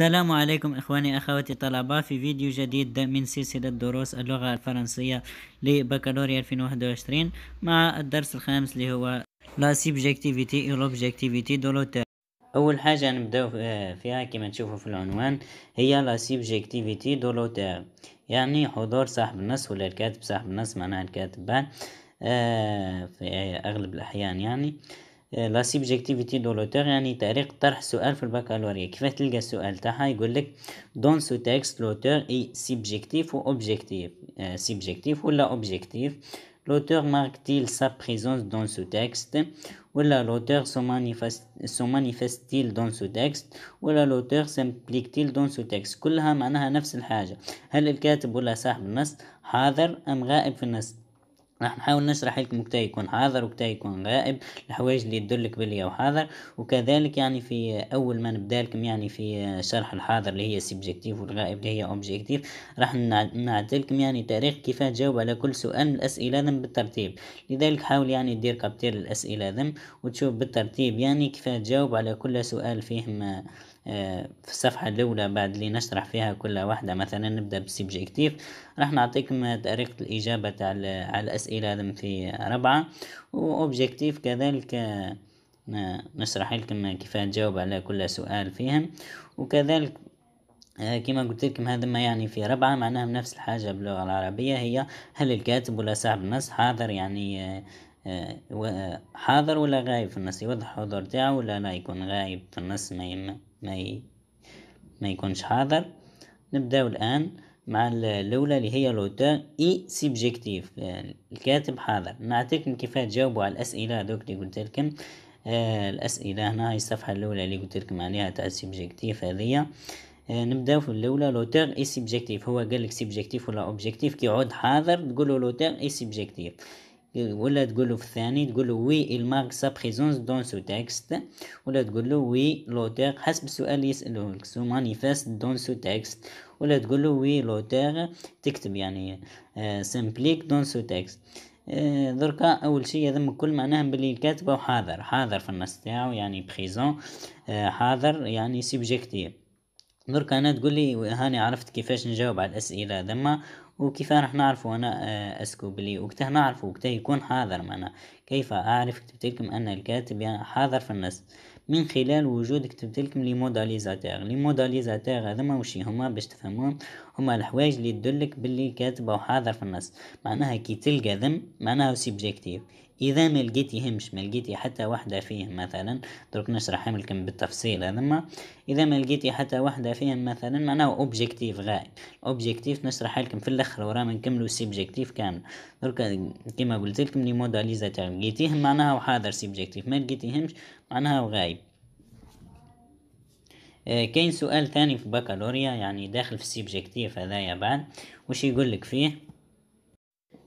السلام عليكم إخواني أخواتي طلبة في فيديو جديد من سلسلة دروس اللغة الفرنسية لبكالوريا 2021 مع الدرس الخامس اللي هو لا سيبجكتيفيتي لوبجكتيفيتي دو أول حاجة نبداو فيها كما تشوفوا في العنوان هي لا سيبجكتيفيتي دو يعني حضور صاحب النص ولا الكاتب صاحب النص معناها الكاتب آه، في أغلب الأحيان يعني آه آه، لا سبجكتيفيتي دو لوتور يعني طريقة طرح سؤال في البكالوريا كيف تلقى السؤال تاعها يقول لك دون سو تيكست لوتور اي سبجكتيف و اوبجكتيف سبجكتيف ولا اوبجكتيف لوتور ماركتيل t il sa présence dans ce texte Ou l'auteur سو manifeste-t-il manifeste dans ce texte Ou l'auteur simplique كلها معناها نفس الحاجة هل الكاتب ولا صاحب النص حاضر أم غائب في النص راح نحاول نشرح لكم وقت يكون حاضر وقت يكون غائب الحوايج اللي تدلك باللي هو حاضر وكذلك يعني في اول ما نبدا لكم يعني في شرح الحاضر اللي هي سبجكتيف والغائب اللي هي اوبجكتيف راح لكم يعني تاريخ كيف تجاوب على كل سؤال من الاسئله ذم بالترتيب لذلك حاول يعني دير كابتير الاسئله ذم وتشوف بالترتيب يعني كيف تجاوب على كل سؤال فيهم آه، في الصفحة الأولى بعد اللي نشرح فيها كل واحدة مثلا نبدأ بالسبجكتيف راح نعطيكم طريقة الإجابة على الأسئلة في ربعة وأوبجكتيف كذلك آه، نشرح لكم كيف نجاوب على كل سؤال فيهم وكذلك آه، كما قلت لكم هذا ما يعني في ربعة معناها نفس الحاجة باللغة العربية هي هل الكاتب ولا صاحب النص حاضر يعني حاضر ولا غايب في النص يوضح حضور تاعه ولا لا يكون غايب في النص ما ما ي... ما يكونش حاضر نبداو الان مع الاولى اللي هي لوتا اي سبجكتيف الكاتب حاضر نعطيكم كيف تجاوبوا على الاسئله دوك اللي قلت لكم آه الاسئله هنا هي الصفحه الاولى اللي قلت لكم عليها تاع السبجكتيف هذه آه نبداو في الاولى لوتور اي سبجكتيف هو قال لك سبجكتيف ولا اوبجكتيف كي يعود حاضر تقول له لوتور اي سبجكتيف ولا تقول له في الثاني تقول له وي المارك سا بريزونس دون سو تكست ولا تقول له وي لوتير حسب السؤال اللي يسأله لك سو مانيفست دون سو تكست ولا تقول له وي لوتير تكتب يعني سمبليك دون سو تكست دركا اول شيء يضم كل معناه باللي كاتبه حاضر حاضر في النص تاعو يعني بريزون آه، حاضر يعني سبجكتيف دركا انا تقول لي هاني عرفت كيفاش نجاوب على الاسئله ذما وكيفاه رح نعرفو انا آه، اسكوبلي وقتها نعرفو وقتها يكون حاضر معنا كيف أعرف كتبتلكم أن الكاتب حاضر في النص من خلال وجود كتبتلكم لي موداليزاتير لي موداليزاتير هذوما وشي هما باش تفهموهم هما الحوايج اللي تدلك باللي كاتب أو حاضر في النص معناها كي تلقى ذم معناها سبجكتيف اذا ما لقيتيهمش ما لقيتي حتى واحده فيهم مثلا درك نشرحهم لكم بالتفصيل ما اذا ما لقيتي حتى واحده فيهم مثلا معناه اوبجيكتيف غائب اوبجيكتيف نشرح لكم في الاخر وراه ما نكملوا سيبجيكتيف كامل درك كما قلت لكم لي موداليزاتير جيتيهم معناها وحاضر سبجكتيف ما لقيتيهمش معناها وغايب آه، كاين سؤال ثاني في بكالوريا يعني داخل في السبجكتيف هذايا بعد وش يقول لك فيه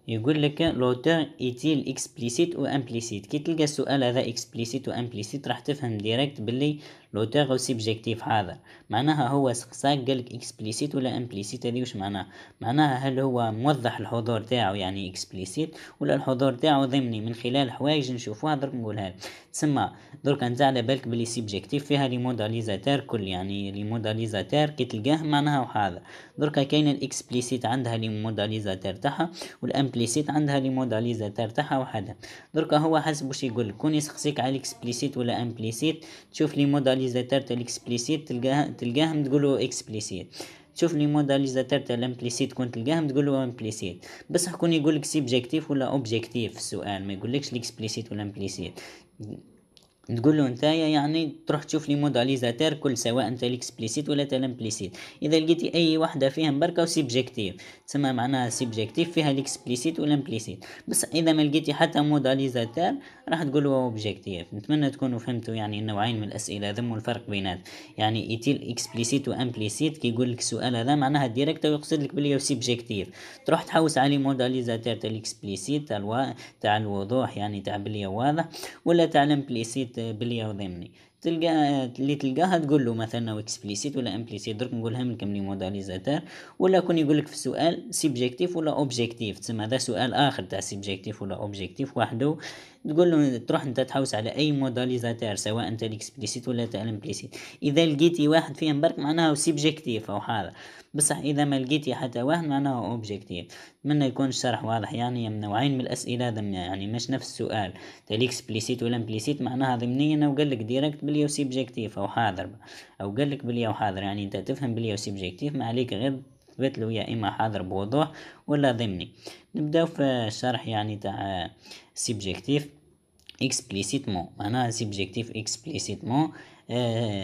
يقول لك لوتور ايتيل اكسبليسيت و امبليسيت كي تلقى السؤال هذا اكسبليسيت و امبليسيت راح تفهم ديريكت باللي لو او سيبجيكتيف حاضر معناها هو سقساك قالك اكسبليسيت ولا امبليسيت هذه واش معناها معناها هل هو موضح الحضور تاعو يعني اكسبليسيت ولا الحضور تاعو ضمني من خلال حوايج نشوفوها درك نقولها تسمى درك انت على بالك بلي سيبجيكتيف فيها لي موداليزاتير كل يعني لي موداليزاتير كي تلقاه معناها وحاضر دركا كاين الاكسبليسيت عندها لي موداليزاتير تاعها والامبليسيت عندها لي موداليزاتير تاعها وحدها دركا هو حسب واش يقول كون يسقسيك على الاكسبليسيت ولا امبليسيت تشوف لي موداليزاتير موداليزاتور تاع الاكسبليسيت تلقاها تلقاهم تقولو اكسبليسيت تشوف لي موداليزاتور تاع الامبليسيت كون تلقاهم تقولو امبليسيت بصح كون يقولك سيبجيكتيف ولا اوبجيكتيف السؤال ما يقولكش الاكسبليسيت ولا امبليسيت تقول له نتايا يعني تروح تشوف لي موداليزاتير كل سواء انت ليكسبليسيت ولا تلامبليسيت اذا لقيتي اي وحده فيهم بركه وسبجكتيف تسمى معناها سبجكتيف فيها الاكسبليسيت والامبليسيت بس اذا ما لقيتي حتى موداليزاتير راح تقول له اوبجكتيف نتمنى تكونوا فهمتوا يعني النوعين من الاسئله ذم الفرق بينات يعني ايتيل اكسبليسيت وامبليسيت كي يقول لك السؤال هذا معناها ديريكت ويقصد لك بلي سبجكتيف تروح تحوس على موداليزاتير تاع الاكسبليسيت تاع الوضوح يعني تاع بلي واضح ولا تاع الامبليسيت اكسبليسيت آه، بالياء ضمني تلقى اللي تلقاها تقول له مثلا او اكسبليسيت ولا امبليسيت درك نقولها من لي موداليزاتور ولا كون يقول لك في السؤال سبجكتيف ولا اوبجكتيف تسمى هذا سؤال اخر تاع سبجكتيف ولا اوبجكتيف وحده تقول له تروح انت تحوس على اي موداليزاتور سواء انت الاكسبليسيت ولا تاع الامبليسيت اذا لقيتي واحد فيهم برك معناها سبجكتيف او هذا بصح اذا ما لقيتي حتى واحد انا اوبجيكتيف اتمنى يكون الشرح واضح يعني من نوعين من الاسئله ضمنيه يعني مش نفس السؤال تالي اكسبليسيت ولا امبليسيت معناها ضمنيا او قال لك ديريكت بلي سبجيكتيف او حاضر او قال لك بلي او حاضر يعني انت تفهم بلي سبجيكتيف ما عليك غير تثبت له يا اما حاضر بوضوح ولا ضمني نبداو في الشرح يعني تاع سبجيكتيف اكسبليسيتمون معناها سبجيكتيف اكسبليسيتمون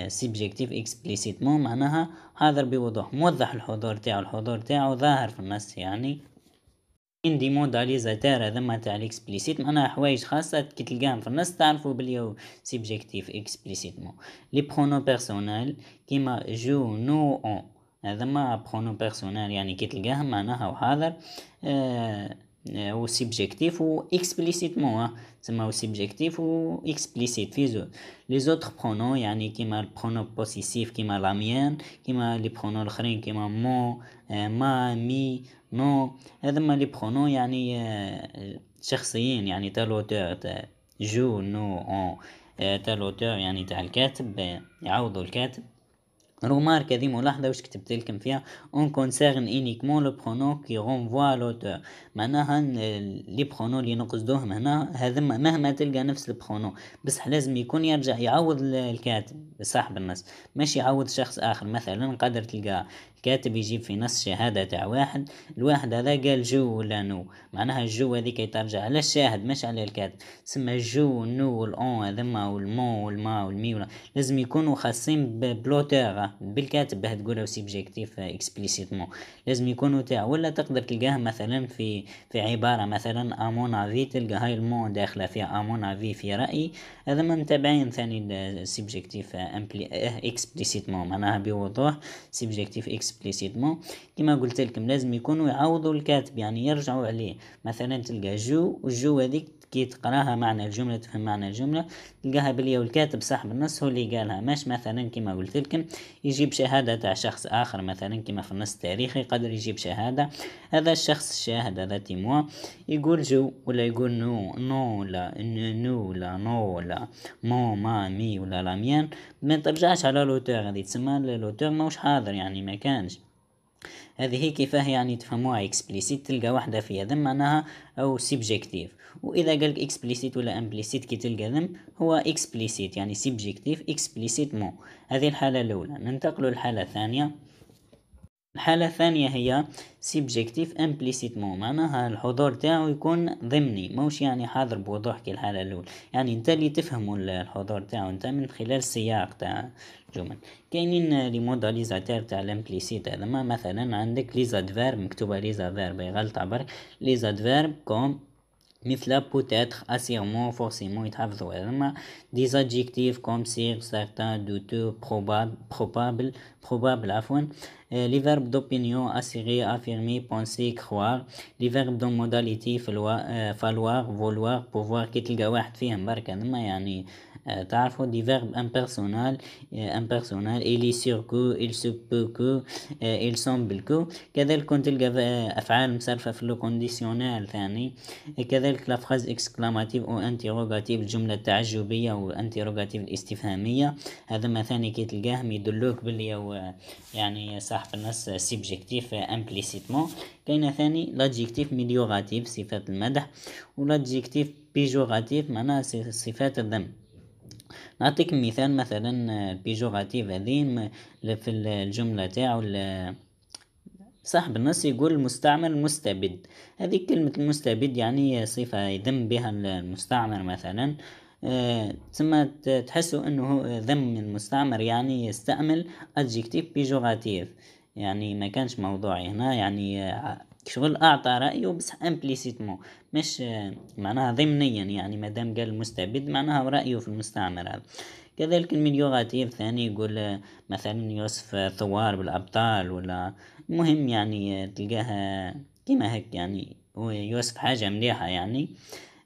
سبجكتيف اكسبليسيت مو معناها حاضر بوضوح موضح الحضور تاعو الحضور تاعو ظاهر في النص يعني عندي موداليزاتير هذا ما تاع الاكسبليسيت معناها حوايج خاصة كي تلقاهم في النص تعرفوا بلي هو سبجكتيف مو لي برونو بيرسونيل كيما جو نو اون هذا ما برونو بيرسونيل يعني كي تلقاهم معناها وحاضر آه والسبجكتيف آه، و اكسبليسيتمون تسمى والسبجكتيف و اكسبليسيت في زو لي زوتر برونو يعني كيما البرونو بوسيسيف كيما لا ميان كيما لي برونو الاخرين كيما مو ما مي نو ما لي برونو يعني شخصيين يعني تاع لوتور تاع جو نو اون تاع لوتور يعني تاع الكاتب يعوضوا الكاتب Remarque هذه ملاحظة واش كتبت لكم فيها on concerne uniquement le pronom qui renvoie à l'auteur معناها لي برونو اللي نقصدوهم هنا هذا مهما تلقى نفس البرونو بصح لازم يكون يرجع يعوض الكاتب صاحب النص ماشي يعوض شخص اخر مثلا قدر تلقى كاتب يجيب في نص شهادة تاع واحد الواحد هذا قال جو ولا نو معناها الجو هذيك يترجع على الشاهد مش على الكاتب سما الجو والنو والأون هذما والمون والما والمي ولا. لازم يكونوا خاصين بلوتور بالكاتب باه تقولها سيبجيكتيف اكسبليسيتمون لازم يكونوا تاع ولا تقدر تلقاه مثلا في في عبارة مثلا امون افي تلقى هاي المون داخلة فيها امون افي في رأيي هذا ما متابعين ثاني السبجيكتيف اكسبليسيتمون معناها بوضوح سيبجيكتيف اكسبليسيتمون اكسبليسيتمون كما قلت لكم لازم يكونوا يعوضوا الكاتب يعني يرجعوا عليه مثلا تلقى جو والجو هذيك كي تقراها معنى الجملة تفهم معنى الجملة تلقاها بلي الكاتب صاحب النص هو اللي قالها ماش مثلا كما قلت لكم يجيب شهادة تاع شخص آخر مثلا كما في النص التاريخي قدر يجيب شهادة هذا الشخص الشاهد هذا تيموا يقول جو ولا يقول نو نو ولا نو ولا نو ولا مو ما مي ولا لاميان ما ترجعش على لوتور هذه تسمى لوتور ماهوش حاضر يعني ما كان برنامج هذه هي كيفاه يعني تفهموها اكسبليسيت تلقى واحدة فيها ذم معناها او سبجكتيف واذا قالك اكسبليسيت ولا امبليسيت كي تلقى ذم هو اكسبليسيت يعني سبجكتيف اكسبليسيت مو هذه الحالة الاولى ننتقل للحالة الثانية الحالة الثانية هي سبجكتيف امبليسيتمون معناها الحضور تاعو يكون ضمني موش يعني حاضر بوضوح كي الحالة الأولى يعني انت اللي تفهمو الحضور تاعو انت من خلال السياق تاع الجمل كاينين لي موداليزاتير تاع الامبليسيت هذا مثلا عندك لي زادفيرب مكتوبة لي زادفيرب غلطة برك لي زادفيرب كوم مثل بوتيتر اسيرمون فورسيمون يتحفظو هذا ما دي زادجيكتيف كوم سيغ سارتان دوتو بروبابل بروبابل عفوا لي فيرب دوبينيون اسيغي افيرمي بونسي كخوار لي فيرب دون موداليتي فالوار فولوار بوفوار كي تلقى واحد فيهم بركة ما يعني تعرفوا دي فيرب امبيرسونال امبيرسونال الي سيغ كو il se peut que euh, il semble que كذلك كنت تلقى افعال مصرفه في لو كونديسيونال ثاني كذلك لا فراز اكسكلاماتيف او انتيروغاتيف الجملة التعجبية او انتيروغاتيف الاستفهامية هذا ما ثاني كي تلقاهم يدلوك باللي يعني صح في النص سيبجيكتيف امبليسيتمون كاين ثاني لادجيكتيف ميليوغاتيف صفات المدح ولادجيكتيف بيجوغاتيف معناها صفات الذم نعطيك مثال مثلا البيجوغاتيف هذين في الجمله تاعو صاحب النص يقول المستعمر مستبد هذه كلمة المستبد يعني صفة يذم بها المستعمر مثلا آه، ثم تحسوا انه ذم المستعمر يعني يستعمل ادجكتيف بيجوراتيف يعني ما كانش موضوعي هنا يعني آه، شغل اعطى رايه بس امبليسيتمون مش آه، معناها ضمنيا يعني مادام قال المستبد معناها رايه في المستعمر هذا كذلك المليوغاتيف ثاني يقول مثلا يوصف ثوار بالابطال ولا المهم يعني تلقاها كيما هيك يعني هو يوصف حاجه مليحه يعني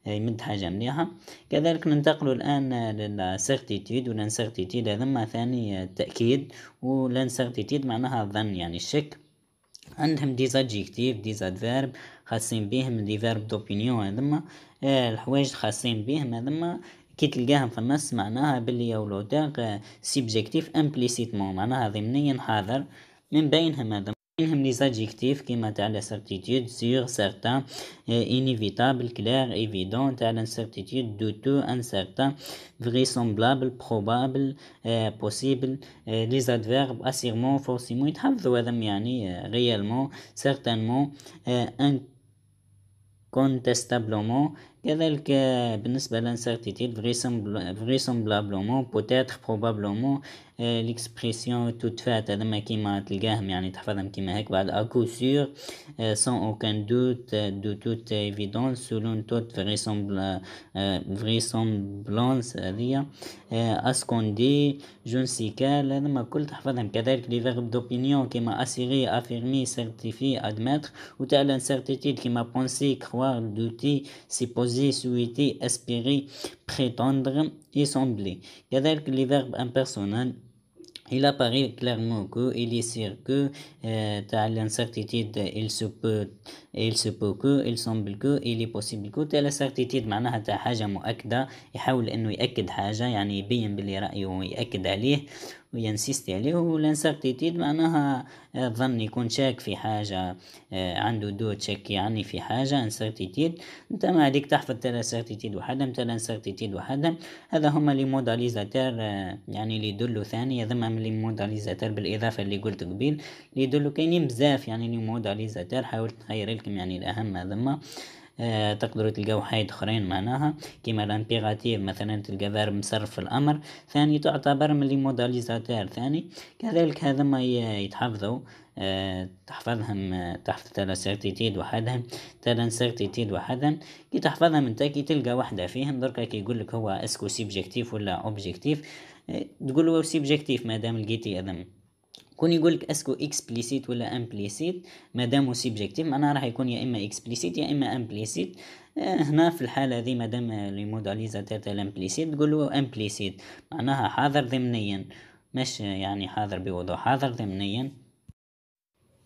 يمد حاجة مليحة كذلك ننتقل الآن للسيرتيتيد والانسيرتيتيد هذا ثاني التأكيد والانسيرتيتيد معناها الظن يعني الشك عندهم ديز ادفيرب خاصين بيهم فيرب دوبينيون هذما الحوايج خاصين بيهم هذما كي تلقاهم في النص معناها بلي او لوتاغ سيبجيكتيف امبليسيتمون معناها ضمنيا حاضر من بينهم هذا les adjectifs qui la certitude sur certains inévitable, clair, évident, à l'incertitude, douteux, incertain, vraisemblable, probable, possible, les adverbes, assurément, forcément, euh, réellement, certainement, incontestablement, كذلك بالنسبة l'incertitude, vraisemblablement peut-être probablement euh, l'expression toute faite, yani, à coup sûr, euh, sans aucun doute, euh, de toute évidence, selon toute vraisemblance, à ce qu'on dit, je ne sais quel, les verbes d'opinion qui m'a assuré, affirmé, certifié, admettre, ou telle incertitude qui m'a pensé, croire, douter, supposer, souhaiter, espérer, prétendre et sembler. que les verbes impersonnels il apparaît clairement que il est sûr que تاع l'incertitude il se peut il se peut que il semble que il est possible que تاع l'incertitude معناها تاع حاجة مؤكدة يحاول انه يأكد حاجة يعني يبين بلي رأيه ويأكد عليه وينسيستي عليه والانسارتيتيد معناها آه، ظن يكون شاك في حاجة آه، عنده دو تشاك يعني في حاجة انسارتيتيد انت ما عليك تحفظ تلا انسارتيتيد وحدهم تلا انسارتيتيد وحدهم هذا هما لي موداليزاتير آه، يعني اللي يدلوا ثاني هذا لي موداليزاتير بالاضافة اللي قلت قبيل اللي يدلوا كاينين بزاف يعني لي موداليزاتير حاولت نخير لكم يعني الاهم هذما آه، تقدروا تلقاو حايد اخرين معناها كيما الامبيراتيف مثلا تلقى فيرب مصرف الامر ثاني تعتبر من لي موداليزاتير ثاني كذلك هذا ما يتحفظوا آه، تحفظهم آه، تحفظ تلا سيرتيتيد وحدهم تلا سيرتيتيد وحدهم كي تحفظهم انت كي تلقى واحدة فيهم دركا كي يقول لك هو اسكو سيبجكتيف ولا اوبجكتيف تقول له سيبجكتيف مادام لقيتي اذن كون يقول لك اسكو اكسبليسيت ولا امبليسيت مادامو سيبجيكتيف معناها راح يكون يا اما اكسبليسيت يا اما امبليسيت آه، هنا في الحاله هذه مادام لي موداليزاتير تاع لامبليسيت نقولو امبليسيت معناها حاضر ضمنيا مش يعني حاضر بوضوح حاضر ضمنيا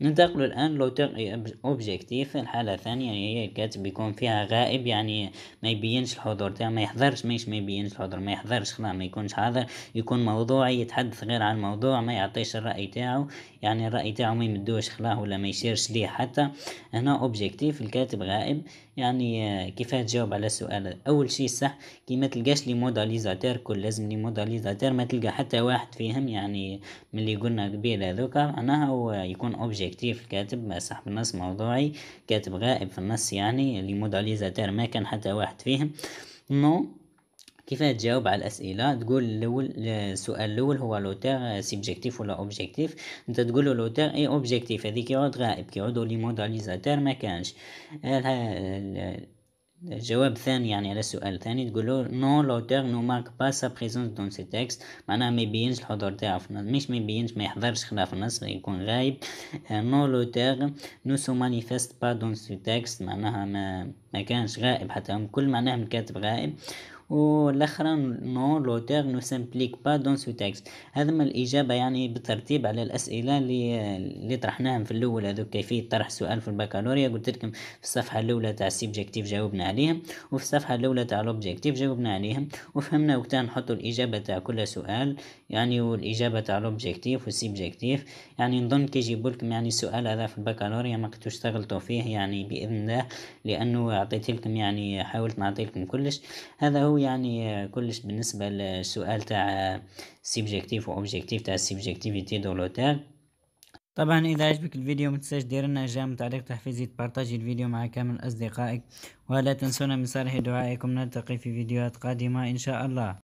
ننتقل الآن لو لوتر اوبجيكتيف الحالة الثانية هي الكاتب بيكون فيها غائب يعني ما يبينش الحضور تاعه ما يحضرش ماش ما يبينش الحضور ما يحضرش خلاص ما يكونش حاضر يكون موضوعي يتحدث غير عن الموضوع ما يعطيش الرأي تاعه يعني الرأي تاعه ما يمدوش خلاص ولا ما يشيرش ليه حتى هنا اوبجيكتيف الكاتب غائب يعني كيفاه تجاوب على السؤال اول شيء صح كي ما تلقاش لي موداليزاتور كل لازم لي موداليزاتور ما تلقى حتى واحد فيهم يعني من اللي قلنا قبيل هذوك معناها هو يكون اوبجيكتيف الكاتب صح بالنص موضوعي كاتب غائب في النص يعني لي موداليزاتور ما كان حتى واحد فيهم نو no. كيف تجاوب على الاسئله تقول الاول السؤال الاول هو لوتير سيبجيكتيف آه، ولا اوبجيكتيف انت تقول له لوتير اي اوبجيكتيف هذيك يعود غائب كيعودوا لي موداليزاتور ما كانش آه، الجواب الثاني يعني على السؤال الثاني تقول له نو لوتور نو مارك با سا بريزونس دون سي تكست معناها ما يبينش الحضور تاعو في النص مش ما يبينش ما يحضرش خلاف النص يكون غايب نو لوتور نو سو مانيفيست با دون سي تكست معناها ما ما كانش غائب حتى كل معناها من كاتب غائب والاخرى نو لوتور نو سامبليك با دون سو تيكست هذا ما الاجابه يعني بالترتيب على الاسئله اللي اللي طرحناهم في الاول هذو كيفيه طرح سؤال في البكالوريا قلت لكم في الصفحه الاولى تاع السبجكتيف جاوبنا عليهم وفي الصفحه الاولى تاع الاوبجكتيف جاوبنا عليهم وفهمنا وقتها نحطوا الاجابه تاع كل سؤال يعني والاجابه تاع الاوبجكتيف والسبجكتيف يعني نظن كي يجيبوا لكم يعني السؤال هذا في البكالوريا ما كنتوش تغلطوا فيه يعني باذن الله لانه اعطيت لكم يعني حاولت نعطي لكم كلش هذا هو يعني آه، كلش بالنسبه للسؤال تاع سبجكتيف آه، واوبجكتيف تاع السبجكتيفيتي لوتيل طبعا اذا عجبك الفيديو متنساش دير لنا جام تعليق تحفيزي تبارطاجي الفيديو مع كامل اصدقائك ولا تنسونا من صالح دعائكم نلتقي في فيديوهات قادمه ان شاء الله